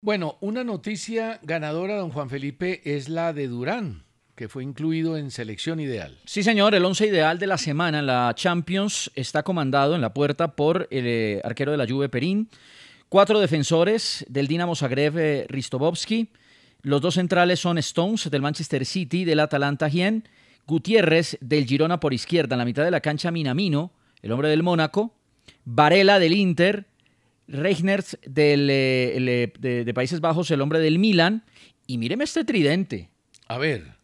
Bueno, una noticia ganadora, don Juan Felipe, es la de Durán, que fue incluido en selección ideal. Sí, señor, el once ideal de la semana, la Champions, está comandado en la puerta por el eh, arquero de la Juve Perín, cuatro defensores del Dinamo Zagreb eh, los dos centrales son Stones del Manchester City, del Atalanta Gien, Gutiérrez del Girona por izquierda, en la mitad de la cancha Minamino, el hombre del Mónaco, Varela del Inter, Reigners eh, eh, de, Países Bajos, el hombre del Milan. Y míreme este tridente. A ver.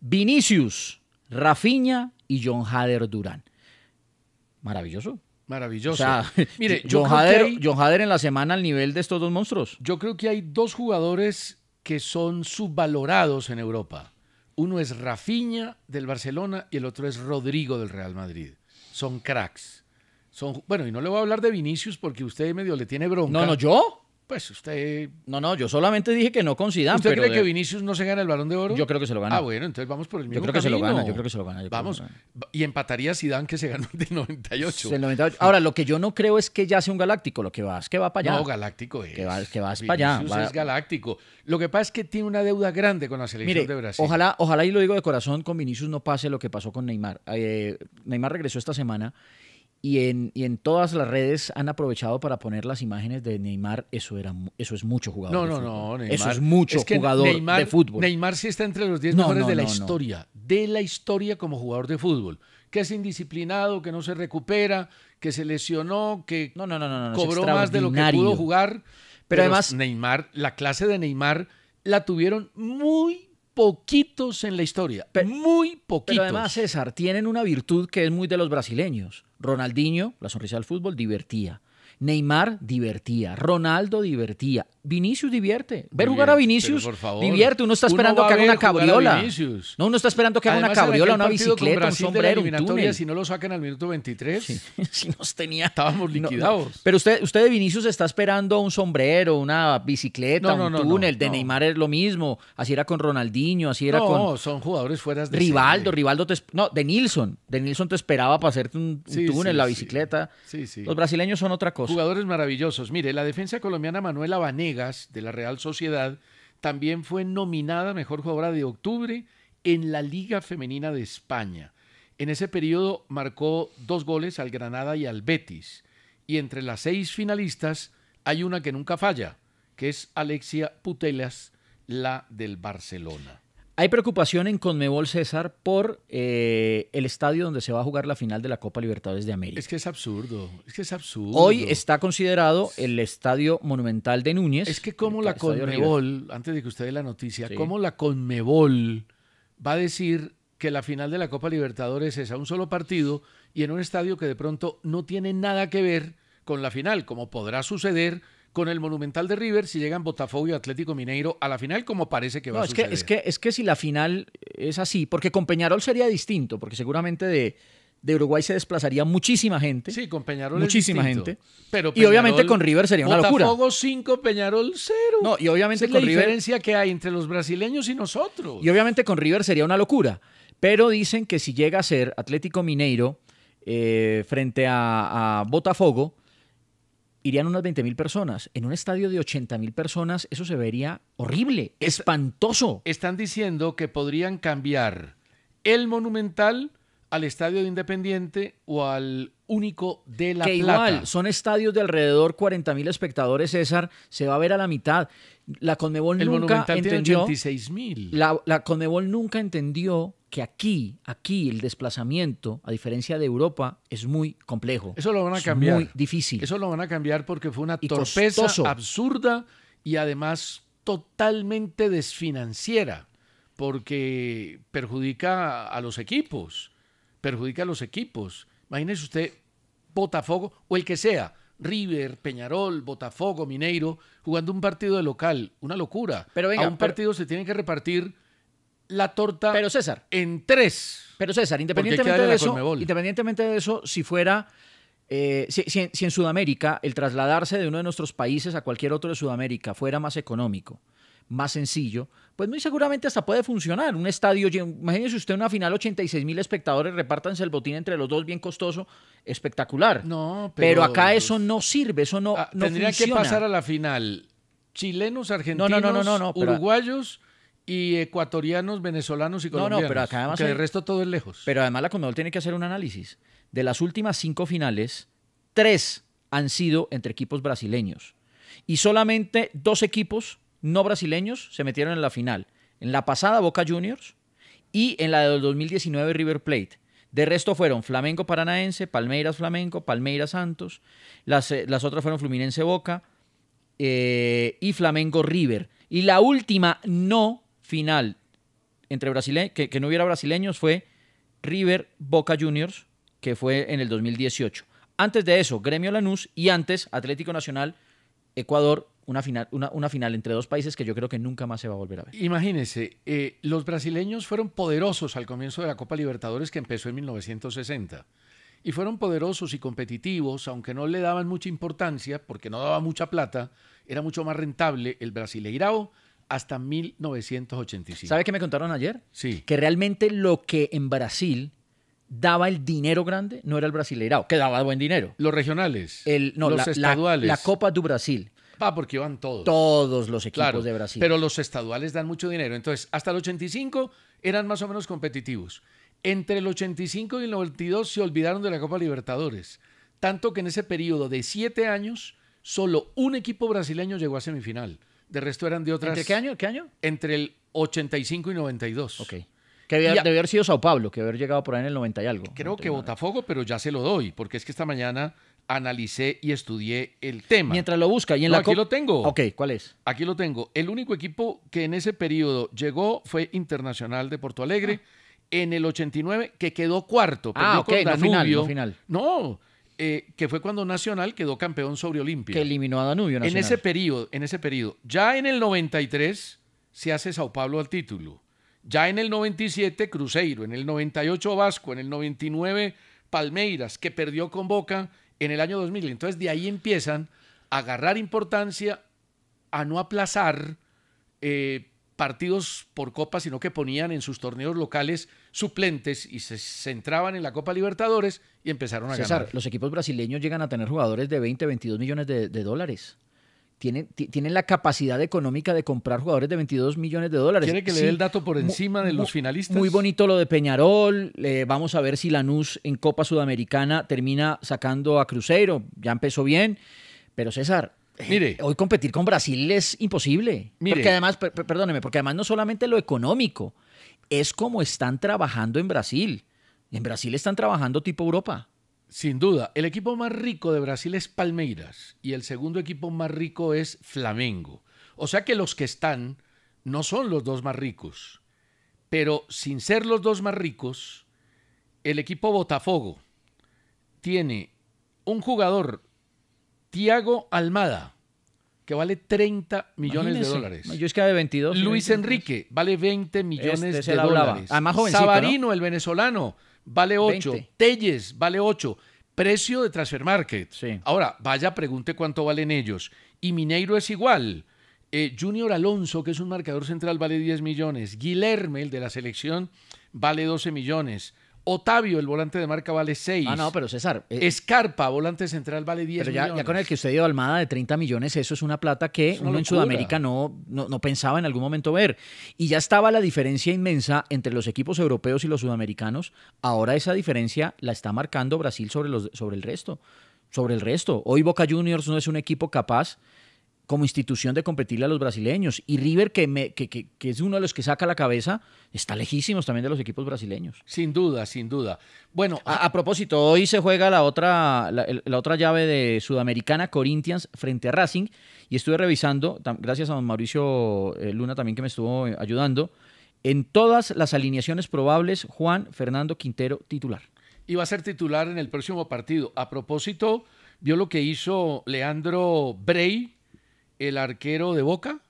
Vinicius, Rafinha y John Hader Durán. Maravilloso. Maravilloso. O sea, Mire, John, Hader, John en la semana al nivel de estos dos monstruos. Yo creo que hay dos jugadores que son subvalorados en Europa. Uno es Rafinha del Barcelona y el otro es Rodrigo del Real Madrid. Son cracks bueno, y no le voy a hablar de Vinicius porque usted medio le tiene bronca. No, no, yo. Pues usted. No, no, yo solamente dije que no con ¿Usted cree que Vinicius no se gana el balón de oro? Yo creo que se lo gana. Ah, bueno, entonces vamos por el mismo. Yo creo que se lo gana, yo creo que se lo gana. Vamos. Y empataría Zidane que se ganó el del 98. Ahora, lo que yo no creo es que ya sea un galáctico. Lo que va es que va para allá. No, galáctico es. Que va, que vas para allá. es galáctico. Lo que pasa es que tiene una deuda grande con la selección de Brasil. Ojalá, ojalá, y lo digo de corazón, con Vinicius no pase lo que pasó con Neymar. Eh, Neymar regresó esta semana y en, y en, todas las redes han aprovechado para poner las imágenes de Neymar. Eso, era, eso es mucho jugador. No, no, no. Eso es mucho jugador de fútbol. Neymar sí está entre los 10 mejores de la historia. De la historia como jugador de fútbol. Que es indisciplinado, que no se recupera, que se lesionó, que no, no, no, cobró más de lo que pudo jugar. Pero, además. Neymar, la clase de Neymar la tuvieron muy poquitos en la historia. muy poquitos. Pero además, César, tienen una virtud que es muy de los brasileños Ronaldinho, la sonrisa del fútbol, divertía. Neymar divertía, Ronaldo divertía, Vinicius divierte. Ver jugar a Vinicius divierte. Uno está esperando que haga una cabriola. No, uno está esperando que haga una cabriola, una bicicleta, un sombrero, un túnel. Si no lo sacan al minuto 23, si nos tenía. Estábamos liquidados. pero usted, usted de Vinicius está esperando un sombrero, una bicicleta, un túnel. de Neymar es lo mismo. Así era con Ronaldinho, así era con. No, son jugadores fuera de. Rivaldo, Rivaldo No, de Nilsson. De Nilsson te esperaba para hacerte un, túnel, túnel, sí, la bicicleta. Los brasileños son otra cosa. Jugadores maravillosos. Mire, la defensa colombiana Manuela Vanega de la Real Sociedad, también fue nominada Mejor Jugadora de Octubre en la Liga Femenina de España. En ese periodo marcó dos goles al Granada y al Betis. Y entre las seis finalistas hay una que nunca falla, que es Alexia Putelas, la del Barcelona. Hay preocupación en Conmebol César por eh, el estadio donde se va a jugar la final de la Copa Libertadores de América. Es que es absurdo, es que es absurdo. Hoy está considerado el estadio monumental de Núñez. Es que como la Conmebol, antes de que usted dé la noticia, cómo como la Conmebol va a decir que la final de la Copa Libertadores es a un solo partido y en un estadio que de pronto no tiene nada que ver con la final, como podrá suceder con el Monumental de River si llegan Botafogo y Atlético Mineiro a la final, como parece que va a suceder. Es que, es, que, si la final es así, porque con Peñarol sería distinto, porque seguramente de, Uruguay se desplazaría muchísima gente. Sí, con Peñarol. Muchísima gente. Pero y obviamente con River sería una locura. Botafogo 5, Peñarol 0. No, y obviamente es con la diferencia que hay entre los brasileños y nosotros. Y obviamente con River sería una locura. Pero dicen que si llega a ser Atlético Mineiro eh, frente a Botafogo, irían unas 20.000 personas. En un estadio de 80.000 personas eso se vería horrible, espantoso. Están diciendo que podrían cambiar el monumental al estadio de Independiente o al único de La que Plata. Igual, son estadios de alrededor 40.000 mil espectadores, César, se va a ver a la mitad. La Conmebol el nunca entendió. la, la Conmebol nunca entendió que aquí, aquí el desplazamiento, a diferencia de Europa, es muy complejo. Eso lo van a es cambiar. Muy difícil. Eso lo van a cambiar porque fue una torpeza absurda y además totalmente desfinanciera, porque perjudica a los equipos, perjudica a los equipos. Imagínese usted Botafogo o el que sea, River, Peñarol, Botafogo, Mineiro, jugando un partido de local, una locura. Pero a un partido se tiene que repartir la torta pero César, en tres. Pero César, independientemente de, eso, independientemente de eso, si fuera, eh, si, en, Sudamérica el trasladarse de uno de nuestros países a cualquier otro de Sudamérica fuera más económico, más sencillo, pues muy seguramente hasta puede funcionar. Un estadio, imagínese usted una final, 86 mil espectadores, repártanse el botín entre los dos, bien costoso, espectacular. No, pero, acá eso no sirve, eso no, ah, no tendría que pasar a la final chilenos, argentinos, no, no, no, uruguayos y ecuatorianos, venezolanos y colombianos. No, no, pero acá además. el resto todo es lejos. Pero además la Conmebol tiene que hacer un análisis. De las últimas cinco finales, tres han sido entre equipos brasileños. Y solamente dos equipos no brasileños se metieron en la final. En la pasada Boca Juniors y en la del 2019 River Plate. De resto fueron Flamengo Paranaense, Palmeiras Flamengo, Palmeiras Santos. Las, eh, las otras fueron Fluminense Boca eh, y Flamengo River. Y la última no final entre brasileños, que, no hubiera brasileños, fue River Boca Juniors, que fue en el 2018. Antes de eso, Gremio Lanús y antes Atlético Nacional, Ecuador, una final, una, final entre dos países que yo creo que nunca más se va a volver a ver. Imagínense, eh, los brasileños fueron poderosos al comienzo de la Copa Libertadores que empezó en 1960. Y fueron poderosos y competitivos, aunque no le daban mucha importancia, porque no daba mucha plata, era mucho más rentable el Brasileirao hasta 1985. ¿Sabe qué me contaron ayer? Sí. Que realmente lo que en Brasil daba el dinero grande no era el brasileirao, que daba buen dinero. Los regionales. El, no, los estaduales. La, Copa do Brasil. Ah, porque iban todos. Todos los equipos de Brasil. Pero los estaduales dan mucho dinero. Entonces, hasta el 85 eran más o menos competitivos. Entre el 85 y el 92 se olvidaron de la Copa Libertadores. Tanto que en ese periodo de siete años, solo un equipo brasileño llegó a semifinal de resto eran de otras. ¿Entre qué año? ¿Qué año? Entre el 85 y 92. Ok. Que debió haber sido Sao Paulo, que haber llegado por ahí en el 90 y algo. Creo que Botafogo, pero ya se lo doy, porque es que esta mañana analicé y estudié el tema. Mientras lo busca. Y en aquí lo tengo. Ok, ¿cuál es? Aquí lo tengo. El único equipo que en ese periodo llegó fue Internacional de Porto Alegre. Ah. En el 89, que quedó cuarto. Ah, ok, No final, no final. No, eh, que fue cuando Nacional quedó campeón sobre Olimpia. Que eliminó a Danubio Nacional. En ese periodo, en ese periodo. Ya en el 93 se hace Sao Paulo al título. Ya en el 97 Cruzeiro, en el 98 Vasco, en el 99 Palmeiras, que perdió con Boca en el año 2000. Entonces de ahí empiezan a agarrar importancia, a no aplazar, eh, partidos por Copa, sino que ponían en sus torneos locales suplentes y se centraban en la Copa Libertadores y empezaron a César, ganar. Los equipos brasileños llegan a tener jugadores de 20, 22 millones de, dólares. Tienen, la capacidad económica de comprar jugadores de 22 millones de dólares. Tiene que dé el dato por encima de los finalistas? Muy bonito lo de Peñarol. vamos a ver si Lanús en Copa Sudamericana termina sacando a Cruzeiro. Ya empezó bien. Pero César, eh, hoy competir con Brasil es imposible. porque además, perdóneme, porque además no solamente lo económico, es como están trabajando en Brasil. En Brasil están trabajando tipo Europa. Sin duda, el equipo más rico de Brasil es Palmeiras y el segundo equipo más rico es Flamengo. O sea que los que están no son los dos más ricos, pero sin ser los dos más ricos, el equipo Botafogo tiene un jugador Tiago Almada, que vale 30 millones de dólares. Yo es que este, de 22. Luis Enrique vale 20 millones de dólares. Además, Sabarino, el venezolano, vale 8. Telles vale 8. Precio de Transfer Market. Ahora, vaya, pregunte cuánto valen ellos. Y Mineiro es igual. Eh, Junior Alonso, que es un marcador central, vale 10 millones. Guilherme, el de la selección, vale 12 millones. Otavio, el volante de marca, vale 6. Ah, no, pero César. Eh, Escarpa, volante central, vale 10 pero ya, con el que usted dio Almada de 30 millones, eso es una plata que uno en Sudamérica no, no, pensaba en algún momento ver. Y ya estaba la diferencia inmensa entre los equipos europeos y los sudamericanos. Ahora esa diferencia la está marcando Brasil sobre, los, sobre el resto. Sobre el resto. Hoy Boca Juniors no es un equipo capaz como institución de competirle a los brasileños. Y River, que, es uno de los que saca la cabeza, está lejísimos también de los equipos brasileños. Sin duda, sin duda. Bueno, a, propósito, hoy se juega la otra, la, otra llave de Sudamericana, Corinthians, frente a Racing. Y estuve revisando, gracias a don Mauricio eh, Luna también que me estuvo ayudando, en todas las alineaciones probables, Juan Fernando Quintero titular. Y va a ser titular en el próximo partido. A propósito, vio lo que hizo Leandro Brey, el arquero de Boca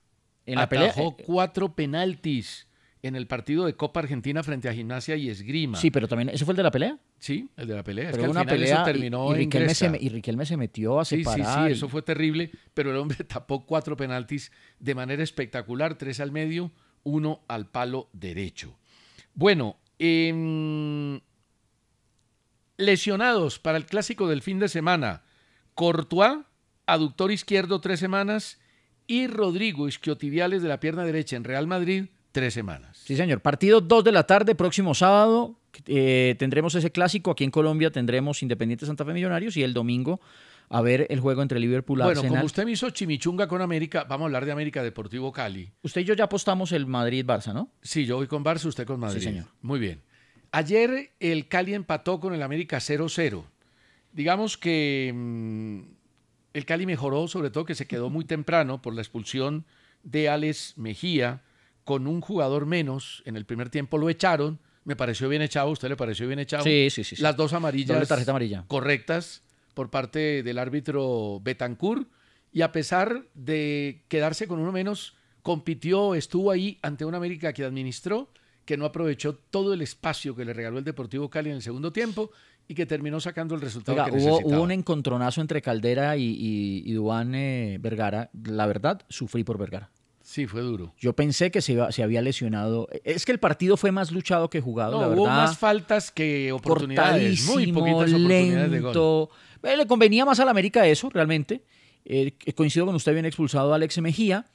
en la pelea. Eh, cuatro penaltis en el partido de Copa Argentina frente a Gimnasia y Esgrima. Sí, pero también, ¿ese fue el de la pelea? Sí, el de la pelea. Pero una pelea terminó y, Riquelme se, metió a separar. Sí, sí, sí, eso fue terrible, pero el hombre tapó cuatro penaltis de manera espectacular, tres al medio, uno al palo derecho. Bueno, em, lesionados para el clásico del fin de semana. Courtois aductor izquierdo tres semanas y Rodrigo Isquiotibiales de la pierna derecha en Real Madrid tres semanas. Sí, señor. Partido 2 de la tarde, próximo sábado. Eh, tendremos ese clásico. Aquí en Colombia tendremos Independiente Santa Fe Millonarios y el domingo a ver el juego entre Liverpool y Arsenal. Bueno, como usted me hizo chimichunga con América, vamos a hablar de América Deportivo Cali. Usted y yo ya apostamos el Madrid-Barça, ¿no? Sí, yo voy con Barça, usted con Madrid. Sí, señor. Muy bien. Ayer el Cali empató con el América 0-0. Digamos que mm, el Cali mejoró, sobre todo que se quedó muy temprano por la expulsión de Alex Mejía con un jugador menos. En el primer tiempo lo echaron. Me pareció bien echado. ¿A usted le pareció bien echado? Sí, sí, sí. Las dos amarillas. tarjeta amarilla. Correctas por parte del árbitro Betancourt. Y a pesar de quedarse con uno menos, compitió, estuvo ahí ante una América que administró, que no aprovechó todo el espacio que le regaló el Deportivo Cali en el segundo tiempo y que terminó sacando el resultado que necesitaba. Hubo, un encontronazo entre Caldera y, Duane eh, Vergara. La verdad, sufrí por Vergara. Sí, fue duro. Yo pensé que se, se había lesionado. Es que el partido fue más luchado que jugado, la verdad. Hubo más faltas que oportunidades. Muy poquitas oportunidades De gol. Eh, le convenía más al América eso, realmente. Eh, coincido con usted, bien expulsado Alex Mejía.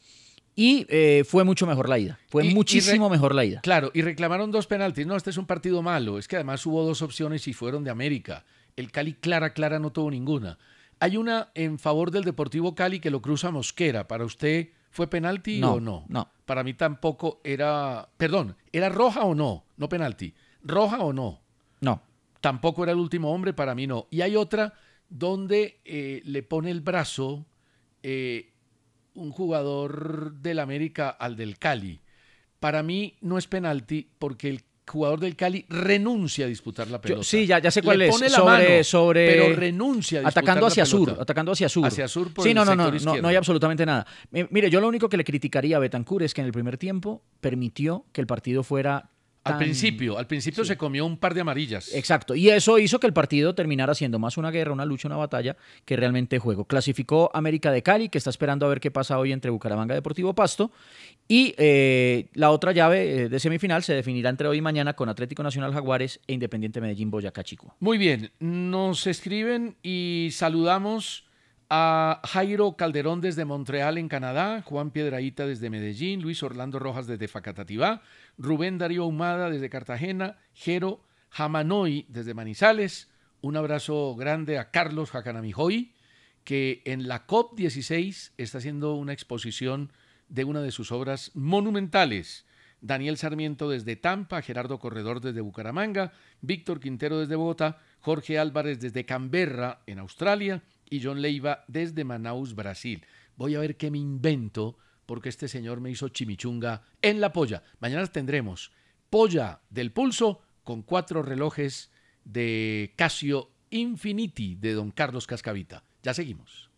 Y eh, fue mucho mejor la ida. Fue muchísimo mejor la ida. Claro, y reclamaron dos penaltis. No, este es un partido malo. Es que además hubo dos opciones y fueron de América. El Cali clara, clara no tuvo ninguna. Hay una en favor del Deportivo Cali que lo cruza Mosquera. ¿Para usted fue penalti no, o no? No. Para mí tampoco era. Perdón, ¿era roja o no? No penalti. ¿Roja o no? No. Tampoco era el último hombre, para mí no. Y hay otra donde eh, le pone el brazo eh, un jugador del América al del Cali. Para mí no es penalti porque el jugador del Cali renuncia a disputar la pelota. sí, ya, sé cuál es. Pone la mano, pero renuncia a atacando hacia sur, atacando hacia sur. Hacia sur por sí, el no, no, no, no, no hay absolutamente nada. Eh, mire, yo lo único que le criticaría a Betancur es que en el primer tiempo permitió que el partido fuera al principio, al principio se comió un par de amarillas. Exacto, y eso hizo que el partido terminara siendo más una guerra, una lucha, una batalla que realmente juego. Clasificó América de Cali, que está esperando a ver qué pasa hoy entre Bucaramanga Deportivo Pasto, y eh, la otra llave eh, de semifinal se definirá entre hoy y mañana con Atlético Nacional Jaguares e Independiente Medellín Boyacá Chico. Muy bien, nos escriben y saludamos a Jairo Calderón desde Montreal, en Canadá, Juan Piedraíta desde Medellín, Luis Orlando Rojas desde Facatativá, Rubén Darío Humada desde Cartagena, Jero Jamanoy desde Manizales. Un abrazo grande a Carlos Jacanamijoy, que en la COP16 está haciendo una exposición de una de sus obras monumentales. Daniel Sarmiento desde Tampa, Gerardo Corredor desde Bucaramanga, Víctor Quintero desde Bogotá, Jorge Álvarez desde Canberra, en Australia, y John Leiva desde Manaus, Brasil. Voy a ver qué me invento porque este señor me hizo chimichunga en la polla. Mañana tendremos polla del pulso con cuatro relojes de Casio Infiniti de don Carlos Cascavita. Ya seguimos.